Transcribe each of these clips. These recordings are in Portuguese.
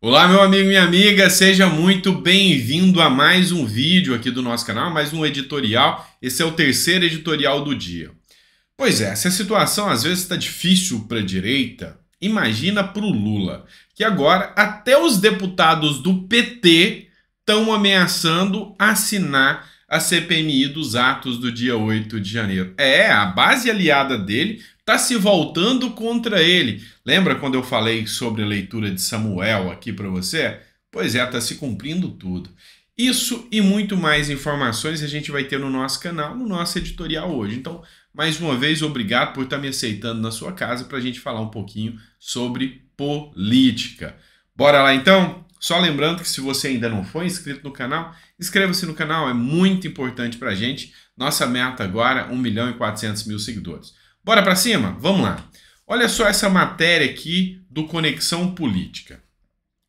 Olá, meu amigo, minha amiga, seja muito bem-vindo a mais um vídeo aqui do nosso canal, mais um editorial. Esse é o terceiro editorial do dia. Pois é, se a situação às vezes está difícil para a direita, imagina para o Lula, que agora até os deputados do PT estão ameaçando assinar a CPMI dos atos do dia 8 de janeiro. É, a base aliada dele está se voltando contra ele. Lembra quando eu falei sobre a leitura de Samuel aqui para você? Pois é, está se cumprindo tudo. Isso e muito mais informações a gente vai ter no nosso canal, no nosso editorial hoje. Então, mais uma vez, obrigado por estar tá me aceitando na sua casa para a gente falar um pouquinho sobre política. Bora lá então? Só lembrando que se você ainda não foi inscrito no canal, inscreva-se no canal, é muito importante para a gente. Nossa meta agora, 1 milhão e 400 mil seguidores. Bora para cima? Vamos lá. Olha só essa matéria aqui do Conexão Política.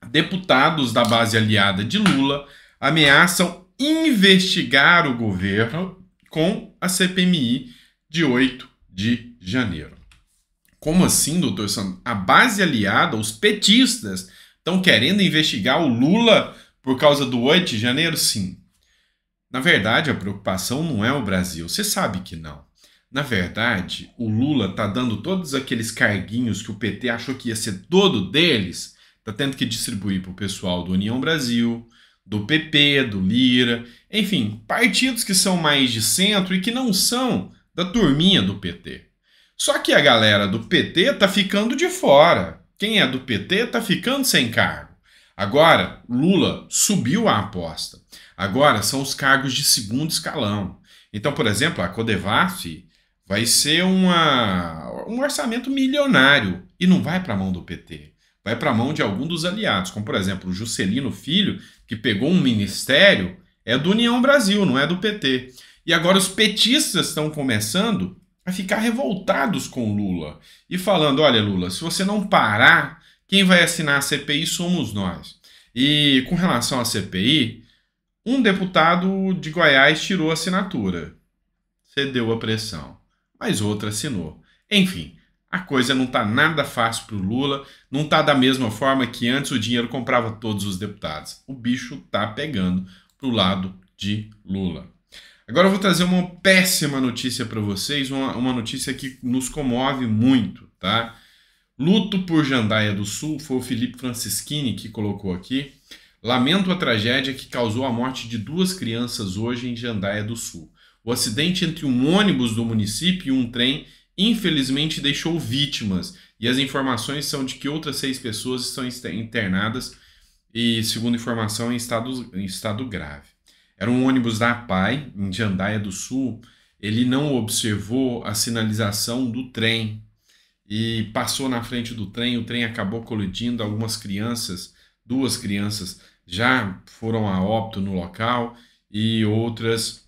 Deputados da base aliada de Lula ameaçam investigar o governo com a CPMI de 8 de janeiro. Como assim, doutor Sandro? A base aliada, os petistas, estão querendo investigar o Lula por causa do 8 de janeiro? Sim. Na verdade, a preocupação não é o Brasil. Você sabe que não. Na verdade, o Lula tá dando todos aqueles carguinhos que o PT achou que ia ser todo deles, tá tendo que distribuir pro pessoal do União Brasil, do PP, do Lira, enfim, partidos que são mais de centro e que não são da turminha do PT. Só que a galera do PT tá ficando de fora. Quem é do PT tá ficando sem cargo. Agora, Lula subiu a aposta. Agora são os cargos de segundo escalão. Então, por exemplo, a Codevasf Vai ser uma, um orçamento milionário e não vai para a mão do PT. Vai para a mão de algum dos aliados, como por exemplo o Juscelino Filho, que pegou um ministério, é do União Brasil, não é do PT. E agora os petistas estão começando a ficar revoltados com Lula e falando: olha, Lula, se você não parar, quem vai assinar a CPI somos nós. E com relação à CPI, um deputado de Goiás tirou a assinatura, cedeu a pressão mas outra assinou. Enfim, a coisa não está nada fácil para o Lula, não está da mesma forma que antes o dinheiro comprava todos os deputados. O bicho está pegando para o lado de Lula. Agora eu vou trazer uma péssima notícia para vocês, uma, uma notícia que nos comove muito, tá? Luto por Jandaia do Sul foi o Felipe Francischini que colocou aqui. Lamento a tragédia que causou a morte de duas crianças hoje em Jandaia do Sul. O acidente entre um ônibus do município e um trem, infelizmente, deixou vítimas. E as informações são de que outras seis pessoas estão internadas e, segundo informação, em estado, em estado grave. Era um ônibus da PAI, em Jandaia do Sul. Ele não observou a sinalização do trem e passou na frente do trem. O trem acabou colidindo. Algumas crianças, duas crianças, já foram a óbito no local e outras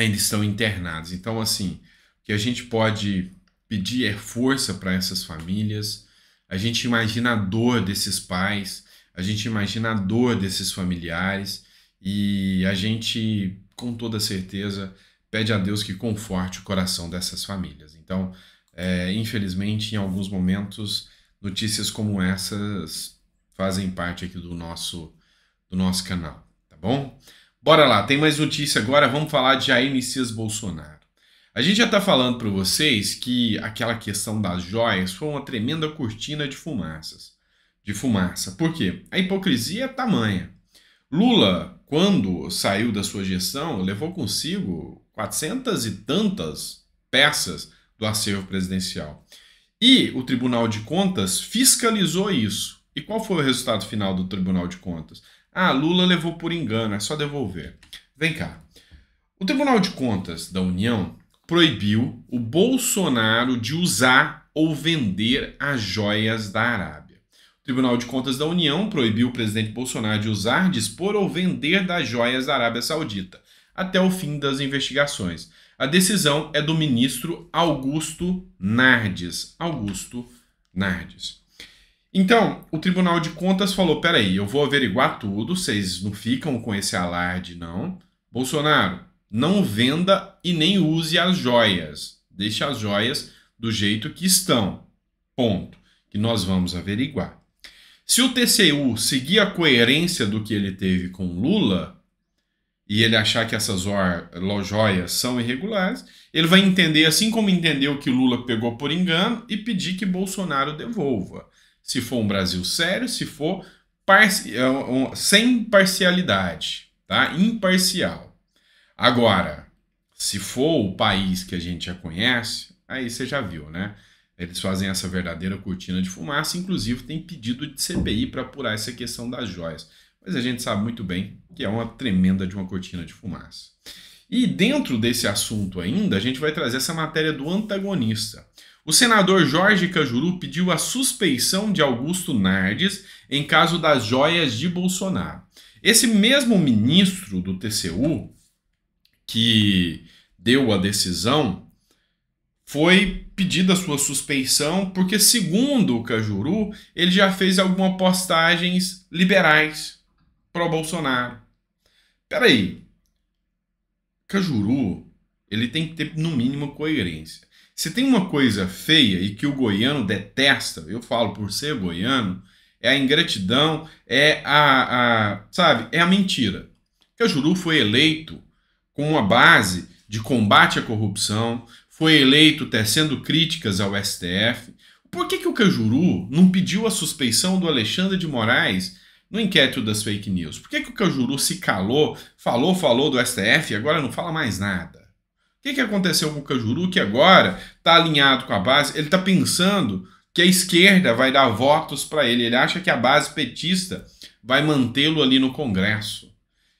ainda estão internados. Então, assim, o que a gente pode pedir é força para essas famílias. A gente imagina a dor desses pais, a gente imagina a dor desses familiares e a gente, com toda certeza, pede a Deus que conforte o coração dessas famílias. Então, é, infelizmente, em alguns momentos, notícias como essas fazem parte aqui do nosso do nosso canal, tá bom? Bora lá, tem mais notícia agora, vamos falar de Jair Messias Bolsonaro. A gente já está falando para vocês que aquela questão das joias foi uma tremenda cortina de fumaças. De fumaça. Por quê? A hipocrisia é tamanha. Lula, quando saiu da sua gestão, levou consigo quatrocentas e tantas peças do acervo presidencial. E o Tribunal de Contas fiscalizou isso. E qual foi o resultado final do Tribunal de Contas? Ah, Lula levou por engano, é só devolver. Vem cá. O Tribunal de Contas da União proibiu o Bolsonaro de usar ou vender as joias da Arábia. O Tribunal de Contas da União proibiu o presidente Bolsonaro de usar, dispor ou vender das joias da Arábia Saudita, até o fim das investigações. A decisão é do ministro Augusto Nardes. Augusto Nardes. Então, o Tribunal de Contas falou: peraí, eu vou averiguar tudo, vocês não ficam com esse alarde, não. Bolsonaro, não venda e nem use as joias. Deixe as joias do jeito que estão. Ponto. Que nós vamos averiguar. Se o TCU seguir a coerência do que ele teve com Lula e ele achar que essas joias são irregulares, ele vai entender, assim como entendeu que Lula pegou por engano, e pedir que Bolsonaro devolva se for um Brasil sério, se for par é sem parcialidade, tá? Imparcial. Agora, se for o país que a gente já conhece, aí você já viu, né? Eles fazem essa verdadeira cortina de fumaça, inclusive tem pedido de CPI para apurar essa questão das joias. Mas a gente sabe muito bem que é uma tremenda de uma cortina de fumaça. E dentro desse assunto ainda, a gente vai trazer essa matéria do antagonista. O senador Jorge Cajuru pediu a suspeição de Augusto Nardes em caso das joias de Bolsonaro. Esse mesmo ministro do TCU, que deu a decisão, foi pedido a sua suspeição porque, segundo o Cajuru, ele já fez algumas postagens liberais pro bolsonaro Peraí, Cajuru, ele tem que ter, no mínimo, coerência. Se tem uma coisa feia e que o goiano detesta, eu falo por ser goiano, é a ingratidão, é a, a sabe, é a mentira. Que Juru foi eleito com uma base de combate à corrupção, foi eleito tecendo críticas ao STF. Por que, que o Cajuru não pediu a suspeição do Alexandre de Moraes no inquérito das fake news? Por que, que o Cajuru se calou, falou, falou do STF e agora não fala mais nada? que, que aconteceu com o Cajuru, que agora está alinhado com a base, ele está pensando que a esquerda vai dar votos para ele, ele acha que a base petista vai mantê-lo ali no Congresso.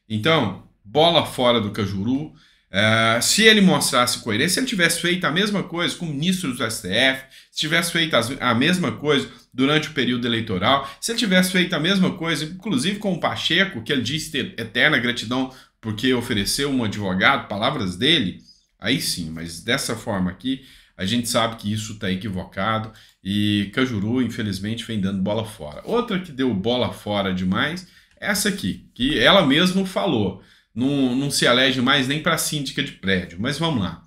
Então, bola fora do Cajuru. Uh, se ele mostrasse coerência, se ele tivesse feito a mesma coisa com ministros do STF, se tivesse feito a mesma coisa durante o período eleitoral, se ele tivesse feito a mesma coisa, inclusive com o Pacheco, que ele disse ter eterna gratidão porque ofereceu um advogado, palavras dele, Aí sim, mas dessa forma aqui, a gente sabe que isso está equivocado e Cajuru, infelizmente, vem dando bola fora. Outra que deu bola fora demais, essa aqui, que ela mesma falou. Não, não se elege mais nem para síndica de prédio, mas vamos lá.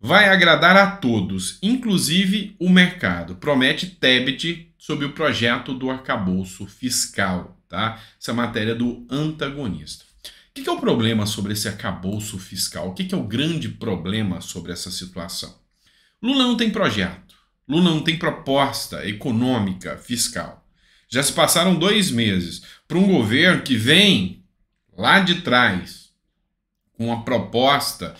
Vai agradar a todos, inclusive o mercado. Promete Tebet sobre o projeto do arcabouço fiscal, tá? Essa matéria do antagonista que, que é o problema sobre esse acabouço fiscal? O que, que é o grande problema sobre essa situação? Lula não tem projeto, Lula não tem proposta econômica, fiscal. Já se passaram dois meses para um governo que vem lá de trás com uma proposta,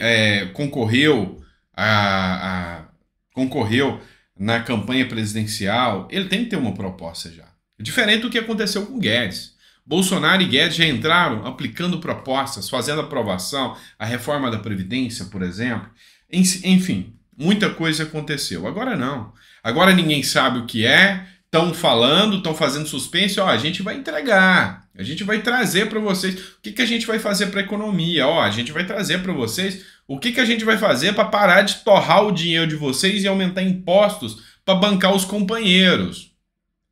é, concorreu a, a, concorreu na campanha presidencial, ele tem que ter uma proposta já. É diferente do que aconteceu com Guedes. Bolsonaro e Guedes já entraram aplicando propostas, fazendo aprovação, a reforma da Previdência, por exemplo. Enfim, muita coisa aconteceu. Agora não. Agora ninguém sabe o que é, estão falando, estão fazendo suspense, ó, a gente vai entregar, a gente vai trazer para vocês o que, que a gente vai fazer para a economia, ó, a gente vai trazer para vocês o que, que a gente vai fazer para parar de torrar o dinheiro de vocês e aumentar impostos para bancar os companheiros.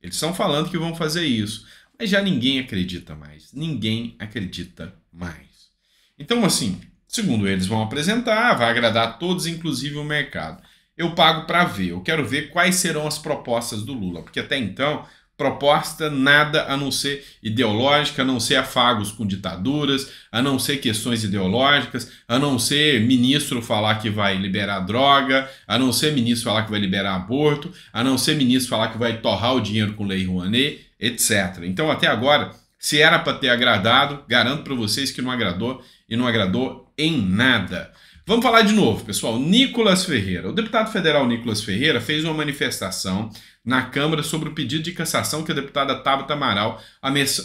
Eles estão falando que vão fazer isso. Aí já ninguém acredita mais. Ninguém acredita mais. Então, assim, segundo eles vão apresentar, vai agradar a todos, inclusive o mercado. Eu pago para ver. Eu quero ver quais serão as propostas do Lula, porque até então proposta nada a não ser ideológica, a não ser afagos com ditaduras, a não ser questões ideológicas, a não ser ministro falar que vai liberar droga, a não ser ministro falar que vai liberar aborto, a não ser ministro falar que vai torrar o dinheiro com lei Rouanet, etc. Então, até agora, se era para ter agradado, garanto para vocês que não agradou e não agradou em nada. Vamos falar de novo, pessoal. Nicolas Ferreira. O deputado federal Nicolas Ferreira fez uma manifestação na Câmara sobre o pedido de cassação que a deputada Tabata Amaral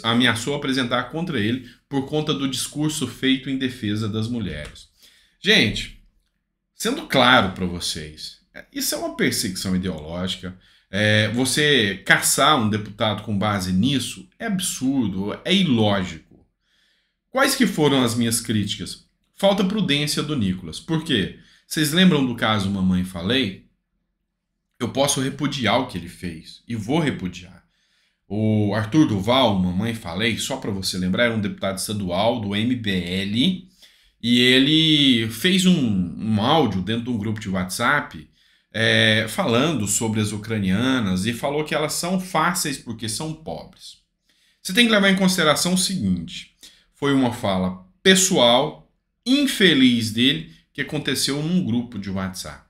ameaçou apresentar contra ele por conta do discurso feito em defesa das mulheres. Gente, sendo claro para vocês, isso é uma perseguição ideológica. É, você caçar um deputado com base nisso é absurdo, é ilógico. Quais que foram as minhas críticas? falta prudência do Nicolas. Por quê? Vocês lembram do caso Mamãe Falei? Eu posso repudiar o que ele fez e vou repudiar. O Arthur Duval, Mamãe Falei, só para você lembrar, era um deputado estadual do MBL e ele fez um, um áudio dentro de um grupo de WhatsApp é, falando sobre as ucranianas e falou que elas são fáceis porque são pobres. Você tem que levar em consideração o seguinte: foi uma fala pessoal infeliz dele que aconteceu num grupo de WhatsApp.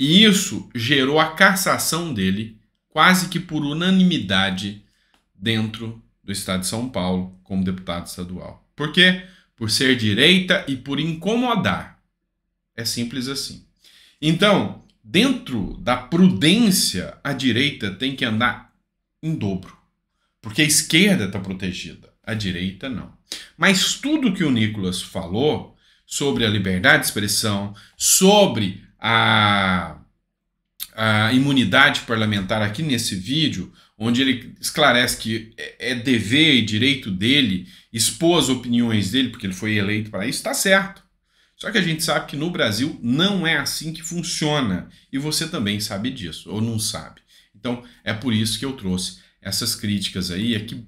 E isso gerou a cassação dele, quase que por unanimidade, dentro do estado de São Paulo, como deputado estadual. Por quê? Por ser direita e por incomodar. É simples assim. Então, dentro da prudência, a direita tem que andar em dobro, porque a esquerda está protegida a direita não. Mas tudo que o Nicolas falou sobre a liberdade de expressão, sobre a, a imunidade parlamentar aqui nesse vídeo, onde ele esclarece que é, é dever e direito dele expor as opiniões dele, porque ele foi eleito para isso, está certo. Só que a gente sabe que no Brasil não é assim que funciona. E você também sabe disso, ou não sabe. Então é por isso que eu trouxe essas críticas aí. É que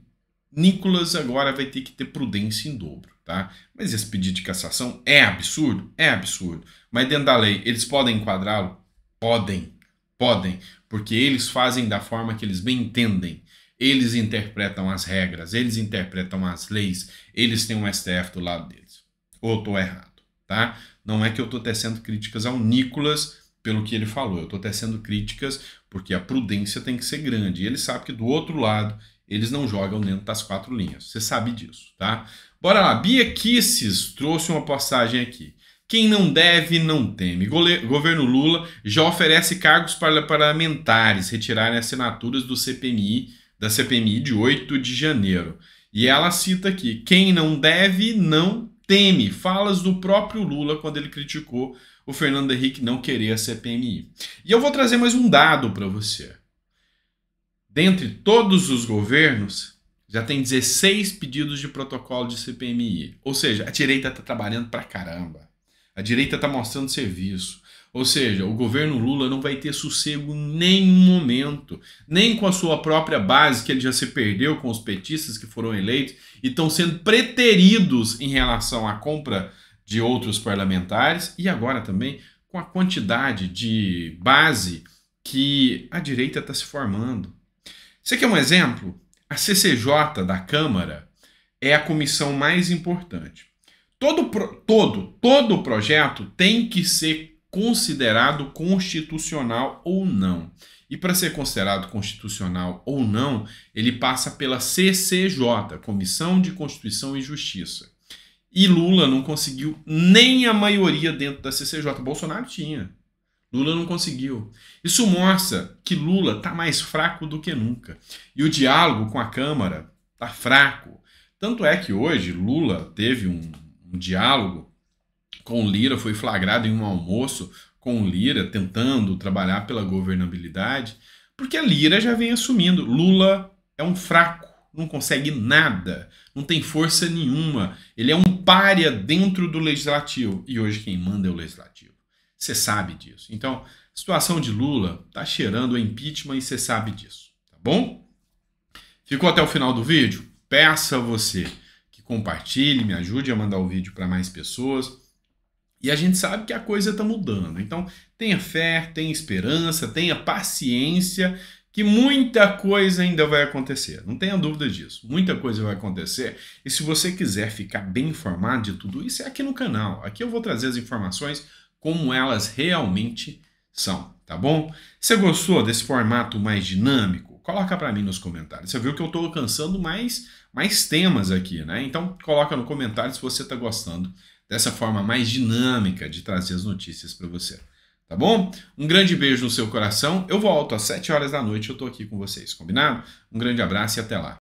Nicolas agora vai ter que ter prudência em dobro, tá? Mas esse pedido de cassação é absurdo? É absurdo. Mas dentro da lei, eles podem enquadrá-lo? Podem, podem, porque eles fazem da forma que eles bem entendem. Eles interpretam as regras, eles interpretam as leis, eles têm um STF do lado deles. Ou eu tô errado, tá? Não é que eu tô tecendo críticas ao Nicolas pelo que ele falou, eu tô tecendo críticas porque a prudência tem que ser grande. E ele sabe que do outro lado eles não jogam dentro das quatro linhas. Você sabe disso, tá? Bora lá. Bia Kisses trouxe uma postagem aqui. Quem não deve, não teme. Governo Lula já oferece cargos para parlamentares retirarem assinaturas do CPMI, da CPMI de 8 de janeiro. E ela cita aqui: quem não deve, não teme. Falas do próprio Lula quando ele criticou o Fernando Henrique não querer a CPMI. E eu vou trazer mais um dado para você. Dentre todos os governos, já tem 16 pedidos de protocolo de CPMI. Ou seja, a direita está trabalhando para caramba. A direita está mostrando serviço. Ou seja, o governo Lula não vai ter sossego em nenhum momento, nem com a sua própria base, que ele já se perdeu com os petistas que foram eleitos e estão sendo preteridos em relação à compra de outros parlamentares, e agora também com a quantidade de base que a direita está se formando. Você quer um exemplo? A CCJ da Câmara é a comissão mais importante. Todo, todo, todo projeto tem que ser considerado constitucional ou não. E para ser considerado constitucional ou não, ele passa pela CCJ, Comissão de Constituição e Justiça. E Lula não conseguiu nem a maioria dentro da CCJ. Bolsonaro tinha. Lula não conseguiu. Isso mostra que Lula está mais fraco do que nunca. E o diálogo com a Câmara está fraco. Tanto é que hoje Lula teve um, um diálogo com Lira, foi flagrado em um almoço com Lira, tentando trabalhar pela governabilidade, porque a Lira já vem assumindo. Lula é um fraco, não consegue nada, não tem força nenhuma. Ele é um párea dentro do legislativo. E hoje quem manda é o legislativo. Você sabe disso. Então, situação de Lula está cheirando impeachment e você sabe disso, tá bom? Ficou até o final do vídeo? Peça a você que compartilhe, me ajude a mandar o vídeo para mais pessoas. E a gente sabe que a coisa está mudando. Então, tenha fé, tenha esperança, tenha paciência, que muita coisa ainda vai acontecer. Não tenha dúvida disso. Muita coisa vai acontecer. E se você quiser ficar bem informado de tudo isso, é aqui no canal. Aqui eu vou trazer as informações como elas realmente são, tá bom? Você gostou desse formato mais dinâmico? Coloca para mim nos comentários. Você viu que eu estou alcançando mais, mais temas aqui, né? Então coloca no comentário se você está gostando dessa forma mais dinâmica de trazer as notícias para você. Tá bom? Um grande beijo no seu coração. Eu volto às 7 horas da noite, eu estou aqui com vocês, combinado? Um grande abraço e até lá.